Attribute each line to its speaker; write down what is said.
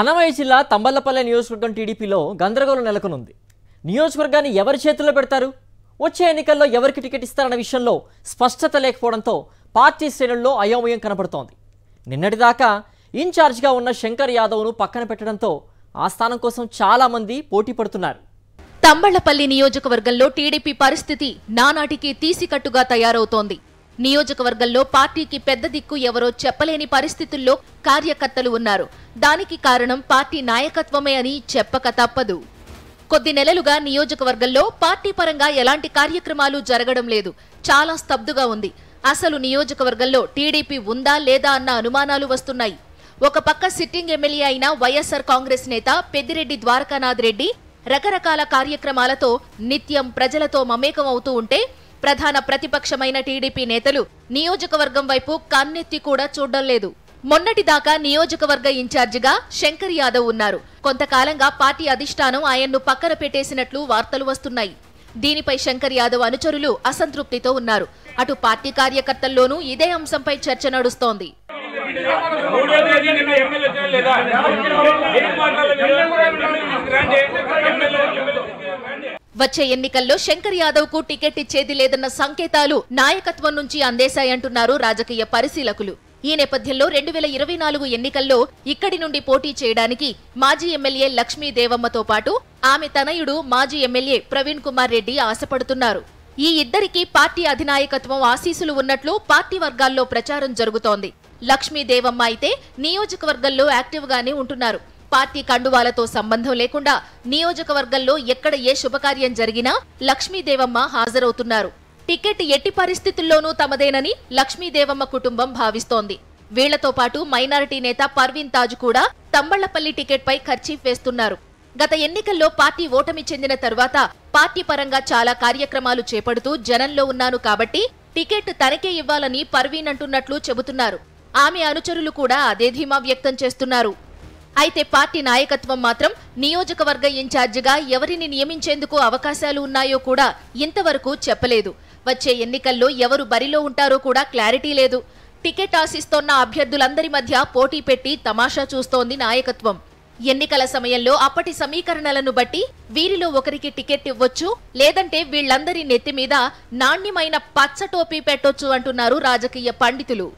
Speaker 1: అనవయ జిల్లా తంబల్లపల్లె నియోజకవర్గం టీడీపీలో గందరగోళం నెలకొనుంది నియోజకవర్గాన్ని ఎవరి చేతుల్లో పెడతారు వచ్చే ఎన్నికల్లో ఎవరికి టికెట్ ఇస్తారన్న విషయంలో స్పష్టత లేకపోవడంతో పార్టీ శ్రేణుల్లో అయోమయం కనబడుతోంది నిన్నటిదాకా ఇన్ఛార్జ్గా ఉన్న శంకర్ యాదవ్ను పక్కన పెట్టడంతో ఆ స్థానం కోసం చాలామంది పోటీ పడుతున్నారు తంబళ్లపల్లి నియోజకవర్గంలో టీడీపీ పరిస్థితి నానాటికి తీసికట్టుగా తయారవుతోంది నియోజకవర్గంలో పార్టీకి పెద్ద దిక్కు ఎవరో చెప్పలేని పరిస్థితుల్లో కార్యకర్తలు ఉన్నారు దానికి కారణం పార్టీ నాయకత్వమే అని చెప్పక తప్పదు కొద్ది నెలలుగా నియోజకవర్గంలో పార్టీ పరంగా ఎలాంటి కార్యక్రమాలు జరగడం లేదు చాలా స్తబ్దుగా ఉంది అసలు నియోజకవర్గంలో టీడీపీ ఉందా లేదా అన్న అనుమానాలు వస్తున్నాయి ఒక పక్క సిట్టింగ్ ఎమ్మెల్యే అయిన వైఎస్ఆర్ కాంగ్రెస్ నేత పెద్దిరెడ్డి ద్వారకానాథ్ రెడ్డి రకరకాల కార్యక్రమాలతో నిత్యం ప్రజలతో మమేకం అవుతూ ఉంటే ప్రధాన ప్రతిపక్షమైన టీడీపీ నేతలు నియోజకవర్గం వైపు కన్నెత్తి కూడా చూడడం లేదు మొన్నటిదాకా నియోజకవర్గ ఇన్ఛార్జిగా శంకర్ యాదవ్ ఉన్నారు కొంతకాలంగా పార్టీ అధిష్టానం ఆయన్ను పక్కన పెట్టేసినట్లు వార్తలు వస్తున్నాయి దీనిపై శంకర్ యాదవ్ అనుచరులు అసంతృప్తితో ఉన్నారు అటు పార్టీ కార్యకర్తల్లోనూ ఇదే అంశంపై చర్చ నడుస్తోంది వచ్చే ఎన్నికల్లో శంకర్ యాదవ్ కు టికెట్ ఇచ్చేది లేదన్న సంకేతాలు నాయకత్వం నుంచి అందేశాయంటున్నారు రాజకీయ పరిశీలకులు ఈ నేపథ్యంలో రెండు వేల ఇరవై నాలుగు ఎన్నికల్లో ఇక్కడి నుండి పోటీ చేయడానికి మాజీ ఎమ్మెల్యే లక్ష్మీ దేవమ్మతో పాటు ఆమె తనయుడు మాజీ ఎమ్మెల్యే ప్రవీణ్ కుమార్ రెడ్డి ఆశపడుతున్నారు ఈ ఇద్దరికి పార్టీ అధినాయకత్వం ఆశీసులు ఉన్నట్లు పార్టీ వర్గాల్లో ప్రచారం జరుగుతోంది లక్ష్మీ దేవమ్మ అయితే నియోజకవర్గంలో యాక్టివ్గానే ఉంటున్నారు పార్టీ కండువాలతో సంబంధం లేకుండా నియోజకవర్గంలో ఎక్కడ ఏ శుభకార్యం జరిగినా లక్ష్మీదేవమ్మ హాజరవుతున్నారు టికెట్ ఎట్టి పరిస్థితుల్లోనూ తమదేనని లక్ష్మీదేవమ్మ కుటుంబం భావిస్తోంది వీళ్లతో పాటు మైనారిటీ నేత పర్వీన్ తాజ్ కూడా తంబళ్లపల్లి టికెట్పై ఖర్చీఫ్ వేస్తున్నారు గత ఎన్నికల్లో పార్టీ ఓటమి చెందిన తర్వాత పార్టీ పరంగా చాలా కార్యక్రమాలు చేపడుతూ జనంలో ఉన్నాను కాబట్టి టికెట్ తనకే ఇవ్వాలని పర్వీన్ అంటున్నట్లు చెబుతున్నారు ఆమె అనుచరులు కూడా అదే ధీమా వ్యక్తం చేస్తున్నారు అయితే పార్టీ నాయకత్వం మాత్రం నియోజకవర్గ ఇన్ఛార్జిగా ఎవరిని నియమించేందుకు అవకాశాలు ఉన్నాయో కూడా ఇంతవరకు చెప్పలేదు వచ్చే ఎన్నికల్లో ఎవరు బరిలో ఉంటారో కూడా క్లారిటీ లేదు టికెట్ ఆశిస్తోన్న అభ్యర్థులందరి మధ్య పోటీ పెట్టి తమాషా చూస్తోంది నాయకత్వం ఎన్నికల సమయంలో అప్పటి సమీకరణలను బట్టి వీరిలో ఒకరికి టికెట్ ఇవ్వచ్చు లేదంటే వీళ్లందరి నెత్తి మీద నాణ్యమైన పచ్చ టోపీ పెట్టొచ్చు అంటున్నారు రాజకీయ పండితులు